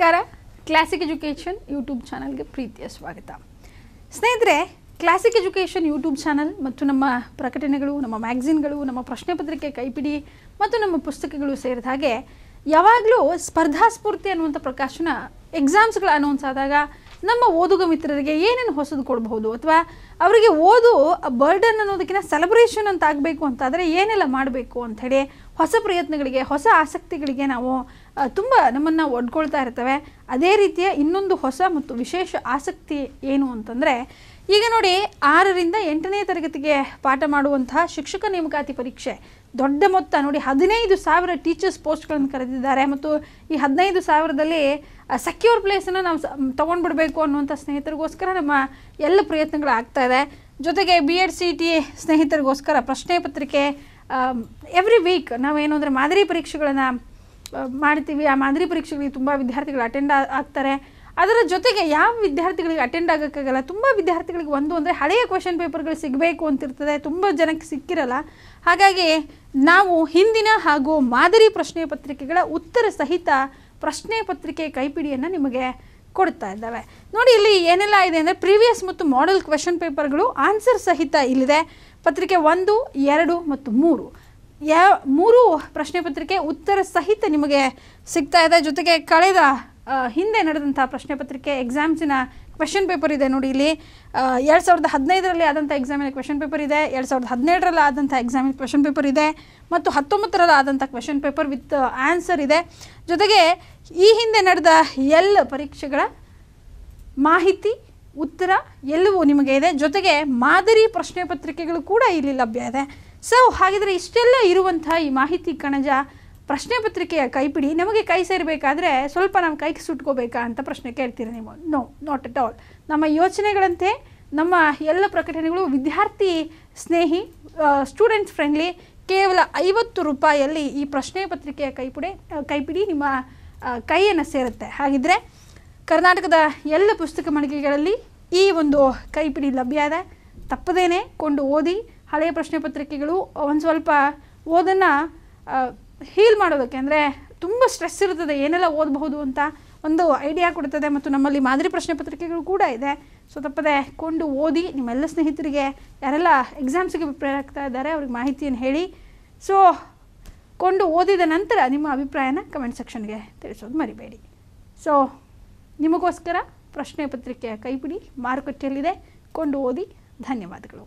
ನಮಸ್ಕಾರ classic education YouTube ಚಾನಲ್ಗೆ ಪ್ರೀತಿಯ ಸ್ವಾಗತ ಸ್ನೇಹಿತರೆ ಕ್ಲಾಸಿಕ್ ಎಜುಕೇಷನ್ ಯೂಟ್ಯೂಬ್ ಚಾನಲ್ ಮತ್ತು ನಮ್ಮ ಪ್ರಕಟಣೆಗಳು ನಮ್ಮ ಮ್ಯಾಗ್ಝಿನ್ಗಳು ನಮ್ಮ ಪ್ರಶ್ನೆ ಪತ್ರಿಕೆ ಕೈಪಿಡಿ ಮತ್ತು ನಮ್ಮ ಪುಸ್ತಕಗಳು ಸೇರಿದ ಹಾಗೆ ಯಾವಾಗಲೂ ಸ್ಪರ್ಧಾಸ್ಫೂರ್ತಿ ಅನ್ನುವಂಥ ಪ್ರಕಾಶನ ಎಕ್ಸಾಮ್ಸ್ಗಳು ಅನೌನ್ಸ್ ಆದಾಗ ನಮ್ಮ ಓದುಗ ಮಿತ್ರರಿಗೆ ಏನೇನು ಹೊಸದು ಕೊಡಬಹುದು ಅಥವಾ ಅವರಿಗೆ ಓದು ಬರ್ಡನ್ ಅನ್ನೋದಕ್ಕಿಂತ ಸೆಲೆಬ್ರೇಷನ್ ಅಂತ ಆಗಬೇಕು ಅಂತಾದರೆ ಏನೆಲ್ಲ ಮಾಡಬೇಕು ಅಂಥೇಳಿ ಹೊಸ ಪ್ರಯತ್ನಗಳಿಗೆ ಹೊಸ ಆಸಕ್ತಿಗಳಿಗೆ ನಾವು ತುಂಬ ನಮ್ಮನ್ನು ಒಡ್ಕೊಳ್ತಾ ಇರ್ತವೆ ಅದೇ ರೀತಿಯ ಇನ್ನೊಂದು ಹೊಸ ಮತ್ತು ವಿಶೇಷ ಆಸಕ್ತಿ ಏನು ಅಂತಂದರೆ ಈಗ ನೋಡಿ ಆರರಿಂದ ಎಂಟನೇ ತರಗತಿಗೆ ಪಾಠ ಮಾಡುವಂತಹ ಶಿಕ್ಷಕ ನೇಮಕಾತಿ ಪರೀಕ್ಷೆ ದೊಡ್ಡ ಮೊತ್ತ ನೋಡಿ ಹದಿನೈದು ಸಾವಿರ ಟೀಚರ್ಸ್ ಪೋಸ್ಟ್ಗಳನ್ನು ಕರೆದಿದ್ದಾರೆ ಮತ್ತು ಈ ಹದಿನೈದು ಸಾವಿರದಲ್ಲಿ ಸೆಕ್ಯೂರ್ ಪ್ಲೇಸನ್ನು ನಾವು ತೊಗೊಂಡ್ಬಿಡಬೇಕು ಅನ್ನುವಂಥ ಸ್ನೇಹಿತರಿಗೋಸ್ಕರ ನಮ್ಮ ಎಲ್ಲ ಪ್ರಯತ್ನಗಳು ಆಗ್ತಾ ಇದೆ ಜೊತೆಗೆ ಬಿ ಎಡ್ ಸಿ ಟಿ ಸ್ನೇಹಿತರಿಗೋಸ್ಕರ ಪ್ರಶ್ನೆ ಪತ್ರಿಕೆ ಎವ್ರಿ ವೀಕ್ ನಾವೇನು ಅಂದರೆ ಮಾದರಿ ಪರೀಕ್ಷೆಗಳನ್ನು ಮಾಡ್ತೀವಿ ಆ ಮಾದರಿ ಪರೀಕ್ಷೆಗಳಿಗೆ ತುಂಬ ವಿದ್ಯಾರ್ಥಿಗಳು ಅಟೆಂಡ್ ಆಗ್ತಾರೆ ಅದರ ಜೊತೆಗೆ ಯಾವ ವಿದ್ಯಾರ್ಥಿಗಳಿಗೆ ಅಟೆಂಡ್ ಆಗೋಕ್ಕಾಗಲ್ಲ ತುಂಬ ವಿದ್ಯಾರ್ಥಿಗಳಿಗೆ ಒಂದು ಅಂದರೆ ಹಳೆಯ ಕ್ವೆಶನ್ ಪೇಪರ್ಗಳು ಸಿಗಬೇಕು ಅಂತಿರ್ತದೆ ತುಂಬ ಜನಕ್ಕೆ ಸಿಕ್ಕಿರಲ್ಲ ಹಾಗಾಗಿ ನಾವು ಹಿಂದಿನ ಹಾಗೂ ಮಾದರಿ ಪ್ರಶ್ನೆ ಪತ್ರಿಕೆಗಳ ಉತ್ತರ ಸಹಿತ ಪ್ರಶ್ನೆ ಪತ್ರಿಕೆ ಕೈಪಿಡಿಯನ್ನು ನಿಮಗೆ ಕೊಡ್ತಾ ಇದ್ದಾವೆ ನೋಡಿ ಇಲ್ಲಿ ಏನೆಲ್ಲ ಇದೆ ಅಂದರೆ ಪ್ರೀವಿಯಸ್ ಮತ್ತು ಮಾಡೆಲ್ ಕ್ವೆಶನ್ ಪೇಪರ್ಗಳು ಆನ್ಸರ್ ಸಹಿತ ಇಲ್ಲಿದೆ ಪತ್ರಿಕೆ ಒಂದು ಎರಡು ಮತ್ತು ಮೂರು ಯಾವ ಮೂರು ಪ್ರಶ್ನೆ ಪತ್ರಿಕೆ ಉತ್ತರ ಸಹಿತ ನಿಮಗೆ ಸಿಗ್ತಾ ಇದೆ ಜೊತೆಗೆ ಕಳೆದ ಹಿಂದೆ ನಡೆದಂಥ ಪ್ರಶ್ನೆ ಪತ್ರಿಕೆ ಎಕ್ಸಾಮ್ಸಿನ ಕ್ವೆಶನ್ ಪೇಪರ್ ಇದೆ ನೋಡಿ ಇಲ್ಲಿ ಎರಡು ಸಾವಿರದ ಹದಿನೈದರಲ್ಲಿ ಆದಂಥ ಎಕ್ಸಾಮಿನ ಕ್ವೆಶನ್ ಪೇಪರ್ ಇದೆ ಎರಡು ಸಾವಿರದ ಹದಿನೇಳರಲ್ಲಿ ಆದಂಥ ಎಕ್ಸಾಮಿನ ಕ್ವೆಶನ್ ಪೇಪರ್ ಇದೆ ಮತ್ತು ಹತ್ತೊಂಬತ್ತರಲ್ಲಿ ಆದಂಥ ಕ್ವೆಶನ್ ಪೇಪರ್ ವಿತ್ ಆನ್ಸರ್ ಇದೆ ಜೊತೆಗೆ ಈ ಹಿಂದೆ ನಡೆದ ಎಲ್ಲ ಪರೀಕ್ಷೆಗಳ ಮಾಹಿತಿ ಉತ್ತರ ಎಲ್ಲವೂ ನಿಮಗೆ ಇದೆ ಜೊತೆಗೆ ಮಾದರಿ ಪ್ರಶ್ನೆ ಪತ್ರಿಕೆಗಳು ಕೂಡ ಇಲ್ಲಿ ಲಭ್ಯ ಇದೆ ಸೊ ಹಾಗಿದ್ರೆ ಇಷ್ಟೆಲ್ಲ ಇರುವಂತಹ ಈ ಮಾಹಿತಿ ಕಣಜ ಪ್ರಶ್ನೆ ಪತ್ರಿಕೆಯ ಕೈಪಿಡಿ ನಮಗೆ ಕೈ ಸೇರಬೇಕಾದ್ರೆ ಸ್ವಲ್ಪ ನಾವು ಕೈಗೆ ಸುಟ್ಕೋಬೇಕಾ ಅಂತ ಪ್ರಶ್ನೆ ಕೇಳ್ತೀರಾ ನೀವು ನೋ ನಾಟ್ ಎಟ್ ಆಲ್ ನಮ್ಮ ಯೋಚನೆಗಳಂತೆ ನಮ್ಮ ಎಲ್ಲ ಪ್ರಕಟಣೆಗಳು ವಿದ್ಯಾರ್ಥಿ ಸ್ನೇಹಿ ಸ್ಟೂಡೆಂಟ್ಸ್ ಫ್ರೆಂಡ್ಲಿ ಕೇವಲ ಐವತ್ತು ರೂಪಾಯಿಯಲ್ಲಿ ಈ ಪ್ರಶ್ನೆ ಪತ್ರಿಕೆಯ ಕೈಪಿಡಿ ಕೈಪಿಡಿ ನಿಮ್ಮ ಕೈಯನ್ನು ಸೇರುತ್ತೆ ಹಾಗಿದ್ರೆ ಕರ್ನಾಟಕದ ಎಲ್ಲ ಪುಸ್ತಕ ಮಳಿಗೆಗಳಲ್ಲಿ ಈ ಒಂದು ಕೈಪಿಡಿ ಲಭ್ಯ ಇದೆ ತಪ್ಪದೇನೆ ಕೊಂಡು ಓದಿ ಹಳೆಯ ಪ್ರಶ್ನೆ ಪತ್ರಿಕೆಗಳು ಒಂದು ಸ್ವಲ್ಪ ಓದನ್ನು ಹೀಲ್ ಮಾಡೋದಕ್ಕೆ ಅಂದರೆ ತುಂಬ ಸ್ಟ್ರೆಸ್ ಇರ್ತದೆ ಏನೆಲ್ಲ ಓದಬಹುದು ಅಂತ ಒಂದು ಐಡಿಯಾ ಕೊಡ್ತದೆ ಮತ್ತು ನಮ್ಮಲ್ಲಿ ಮಾದರಿ ಪ್ರಶ್ನೆ ಪತ್ರಿಕೆಗಳು ಕೂಡ ಇದೆ ಸೊ ತಪ್ಪದೆ ಕೊಂಡು ಓದಿ ನಿಮ್ಮೆಲ್ಲ ಸ್ನೇಹಿತರಿಗೆ ಯಾರೆಲ್ಲ ಎಕ್ಸಾಮ್ಸಿಗೆ ಪ್ರಿಪೇರ್ ಆಗ್ತಾ ಇದ್ದಾರೆ ಅವ್ರಿಗೆ ಮಾಹಿತಿಯನ್ನು ಹೇಳಿ ಸೊ ಕೊಂಡು ಓದಿದ ನಂತರ ನಿಮ್ಮ ಅಭಿಪ್ರಾಯನ ಕಮೆಂಟ್ ಸೆಕ್ಷನ್ಗೆ ತಿಳಿಸೋದು ಮರಿಬೇಡಿ ಸೊ ನಿಮಗೋಸ್ಕರ ಪ್ರಶ್ನೆ ಪತ್ರಿಕೆಯ ಕೈಪಿಡಿ ಮಾರುಕಟ್ಟೆಯಲ್ಲಿದೆ ಕೊಂಡು ಓದಿ ಧನ್ಯವಾದಗಳು